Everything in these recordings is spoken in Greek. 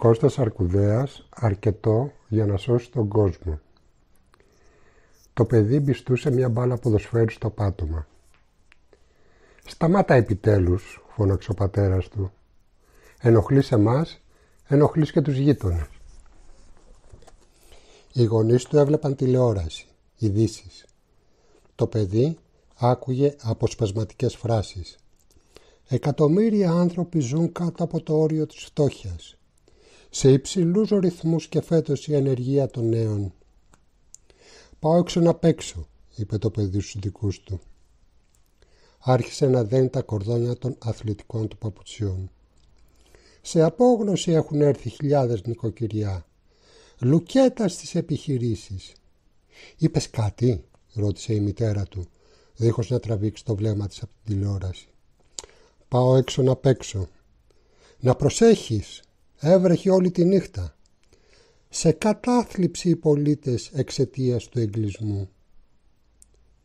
Κώστας Αρκουδέας αρκετό για να σώσει τον κόσμο. Το παιδί μπιστούσε μια μπάλα ποδοσφαίρου στο πάτωμα. «Σταμάτα επιτέλους», φώναξε ο πατέρας του. «Ενοχλείς εμάς, ενοχλείς και τους γείτονες». Οι γονείς του έβλεπαν τηλεόραση, ειδήσεις. Το παιδί άκουγε αποσπασματικές φράσεις. «Εκατομμύρια άνθρωποι ζουν κάτω από το όριο της φτώχειας σε υψηλούς ρυθμούς και φέτος η ενεργεία των νέων. «Πάω έξω να παίξω», είπε το παιδί στους δικούς του. Άρχισε να δένει τα κορδόνια των αθλητικών του παπουτσιών. Σε απόγνωση έχουν έρθει χιλιάδες νοικοκυριά. Λουκέτα στις επιχειρήσεις. «Είπες κάτι» ρώτησε η μητέρα του, δίχως να τραβήξει το βλέμμα της από την τηλεόραση. «Πάω έξω να παίξω». «Να προσέχεις», Έβρεχε όλη τη νύχτα. Σε κατάθλιψη οι πολίτες εξαιτίας του εγκλισμού.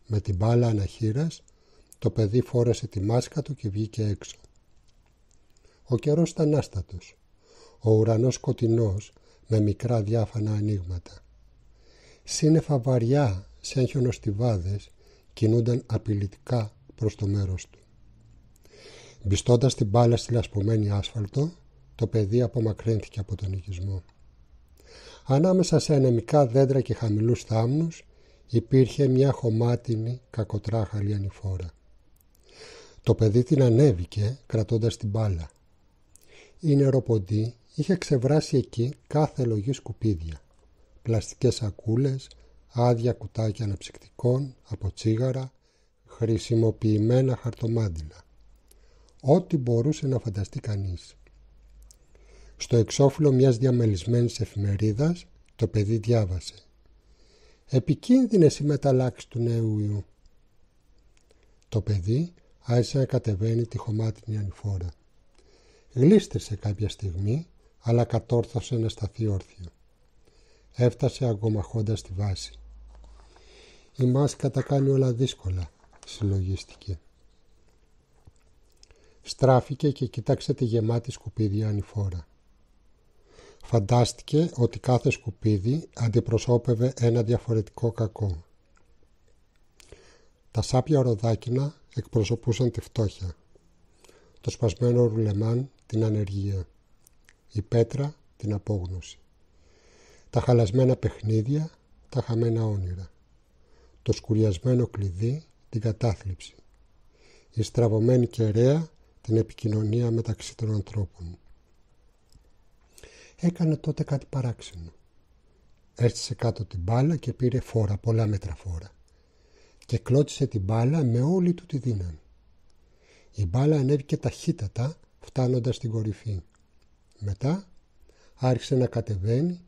Με την μπάλα αναχείρας, το παιδί φόρεσε τη μάσκα του και βγήκε έξω. Ο καιρός ήταν άστατος. Ο ουρανός σκοτεινός, με μικρά διάφανα ανοίγματα. Σύννεφα βαριά σε χιονοστιβάδες κινούνταν απειλητικά προς το μέρος του. Μπιστώντας την μπάλα στη λασπωμένη άσφαλτο, το παιδί απομακρύνθηκε από τον οικισμό. Ανάμεσα σε ανεμικά δέντρα και χαμηλούς θάμνους υπήρχε μια χωμάτινη κακοτράχαλη ανηφόρα. Το παιδί την ανέβηκε κρατώντας την μπάλα. Η νεροποντή είχε ξεβράσει εκεί κάθε λογή σκουπίδια. Πλαστικές σακούλες, άδεια κουτάκια αναψυκτικών, από τσίγαρα, χρησιμοποιημένα χαρτομάντιλα. Ό,τι μπορούσε να φανταστεί κανείς. Στο εξώφυλλο μιας διαμελισμένης εφημερίδας το παιδί διάβασε. Επικίνδυνες οι μεταλλάξεις του νέου ιού. Το παιδί άρχισε να κατεβαίνει τη χωμάτινη ανηφόρα. Γλίστρισε κάποια στιγμή, αλλά κατόρθωσε να σταθεί όρθιο. Έφτασε αγκομαχώντας τη βάση. Η μάσκα τα κάνει όλα δύσκολα, συλλογίστηκε. Στράφηκε και κοίταξε τη γεμάτη σκουπίδια ανηφόρα. Φαντάστηκε ότι κάθε σκουπίδι αντιπροσώπευε ένα διαφορετικό κακό. Τα σάπια ροδάκινα εκπροσωπούσαν τη φτώχεια. Το σπασμένο ρουλεμάν την ανεργία. Η πέτρα την απόγνωση. Τα χαλασμένα παιχνίδια τα χαμένα όνειρα. Το σκουριασμένο κλειδί την κατάθλιψη. Η στραβωμένη κεραία την επικοινωνία μεταξύ των ανθρώπων έκανε τότε κάτι παράξενο. Έστησε κάτω την μπάλα και πήρε φόρα, πολλά μέτρα φόρα. Και κλώτσισε την μπάλα με όλη του τη δύναμη. Η μπάλα ανέβηκε ταχύτατα φτάνοντας στην κορυφή. Μετά άρχισε να κατεβαίνει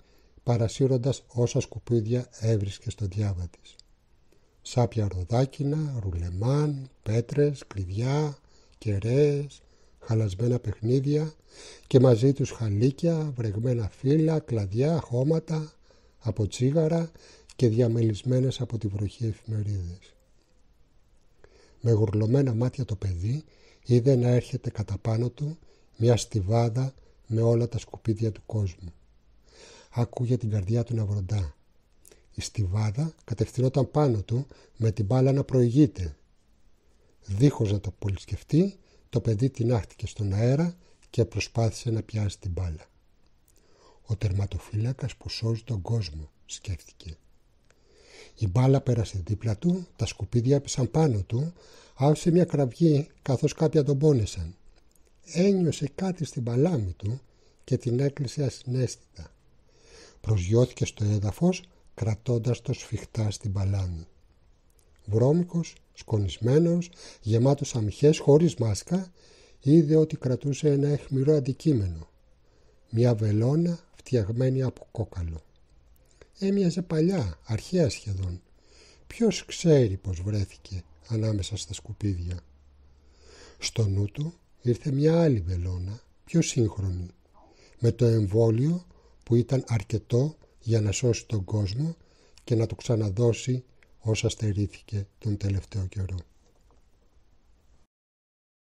παρασύροντας όσα σκουπίδια έβρισκε στο διάβα της. Σάπια ροδάκινα, ρουλεμάν, πέτρες, κλειδιά, κεραίες, χαλασμένα παιχνίδια και μαζί τους χαλίκια, βρεγμένα φύλλα, κλαδιά, χώματα από τσίγαρα και διαμελισμένες από τη βροχή εφημερίδες. Με γουρλωμένα μάτια το παιδί είδε να έρχεται κατά πάνω του μια στιβάδα με όλα τα σκουπίδια του κόσμου. Άκουγε την καρδιά του να βροντά. Η στιβάδα κατευθυνόταν πάνω του με την μπάλα να προηγείται. Δίχως να το πολυσκεφτεί, το παιδί τεινάχτηκε στον αέρα και προσπάθησε να πιάσει την μπάλα. Ο τερματοφύλακας που σώζει τον κόσμο, σκέφτηκε. Η μπάλα πέρασε δίπλα του, τα σκουπίδια έπεσαν πάνω του, άφησε μια κραυγή καθώς κάποια τον πόνεσαν. Ένιωσε κάτι στην παλάμη του και την έκλεισε ασυναίσθητα. Προσγειώθηκε στο έδαφος κρατώντας το σφιχτά στην παλάμη βρώμικος, σκονισμένος, γεμάτος αμυχές, χωρίς μάσκα, είδε ότι κρατούσε ένα αιχμηρό αντικείμενο. Μια βελόνα φτιαγμένη από κόκαλο. Έμοιαζε παλιά, αρχαία σχεδόν. Ποιος ξέρει πως βρέθηκε ανάμεσα στα σκουπίδια. Στο νου του ήρθε μια άλλη βελόνα, πιο σύγχρονη, με το εμβόλιο που ήταν αρκετό για να σώσει τον κόσμο και να του ξαναδώσει όσα στερήθηκε τον τελευταίο καιρό.